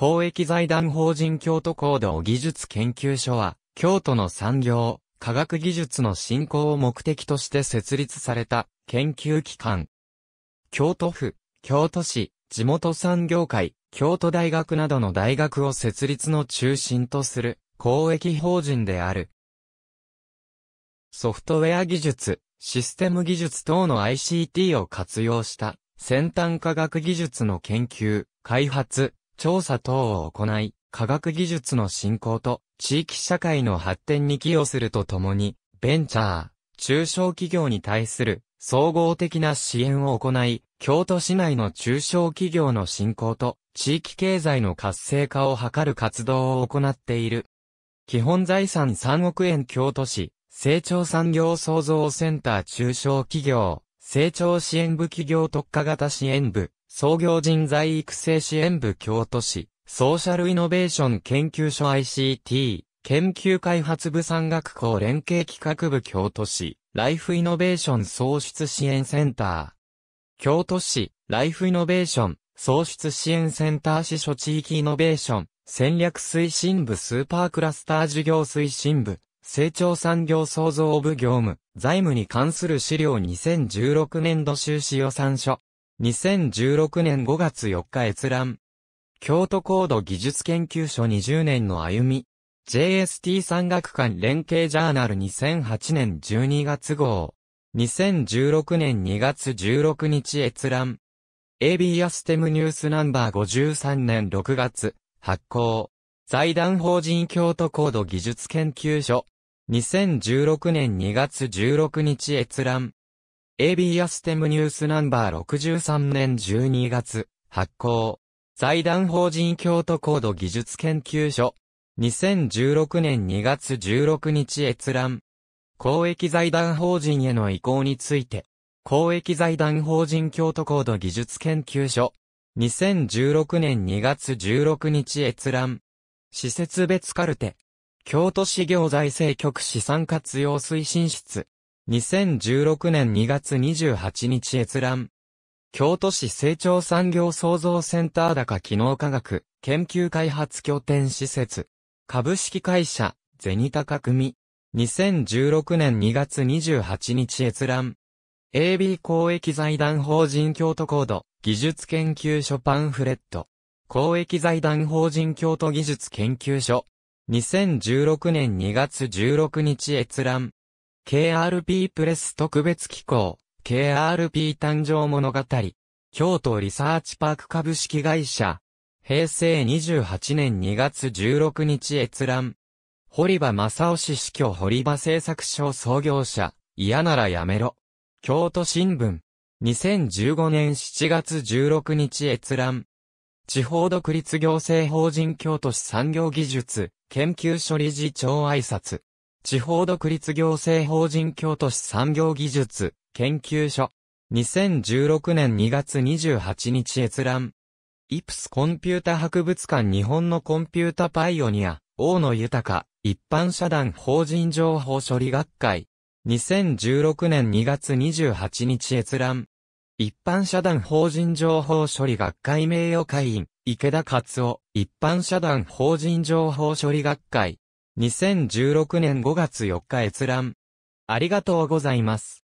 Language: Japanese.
公益財団法人京都高度技術研究所は、京都の産業、科学技術の振興を目的として設立された研究機関。京都府、京都市、地元産業界、京都大学などの大学を設立の中心とする公益法人である。ソフトウェア技術、システム技術等の ICT を活用した先端科学技術の研究、開発、調査等を行い、科学技術の振興と地域社会の発展に寄与するとともに、ベンチャー、中小企業に対する総合的な支援を行い、京都市内の中小企業の振興と地域経済の活性化を図る活動を行っている。基本財産3億円京都市、成長産業創造センター中小企業、成長支援部企業特化型支援部、創業人材育成支援部京都市、ソーシャルイノベーション研究所 ICT、研究開発部産学校連携企画部京都市、ライフイノベーション創出支援センター。京都市、ライフイノベーション、創出支援センター支所地域イノベーション、戦略推進部スーパークラスター事業推進部、成長産業創造部業務、財務に関する資料2016年度収支予算書、2016年5月4日閲覧。京都高度技術研究所20年の歩み。JST 産学館連携ジャーナル2008年12月号。2016年2月16日閲覧。AB アステムニュースナンバー53年6月発行。財団法人京都高度技術研究所。2016年2月16日閲覧。AB アステムニュースナンバー63年12月発行。財団法人京都高度技術研究所。2016年2月16日閲覧。公益財団法人への移行について。公益財団法人京都高度技術研究所。2016年2月16日閲覧。施設別カルテ。京都市行財政局資産活用推進室。2016年2月28日閲覧。京都市成長産業創造センター高機能科学研究開発拠点施設。株式会社ゼニタカ組。2016年2月28日閲覧。AB 公益財団法人京都コード技術研究所パンフレット。公益財団法人京都技術研究所。2016年2月16日閲覧。KRP プレス特別機構、KRP 誕生物語、京都リサーチパーク株式会社、平成28年2月16日閲覧、堀場正雄氏死去堀場製作所創業者、嫌ならやめろ。京都新聞、2015年7月16日閲覧、地方独立行政法人京都市産業技術研究所理事長挨拶。地方独立行政法人京都市産業技術研究所。2016年2月28日閲覧。イプスコンピュータ博物館日本のコンピュータパイオニア、大野豊、一般社団法人情報処理学会。2016年2月28日閲覧。一般社団法人情報処理学会名誉会員、池田勝夫、一般社団法人情報処理学会。2016年5月4日閲覧。ありがとうございます。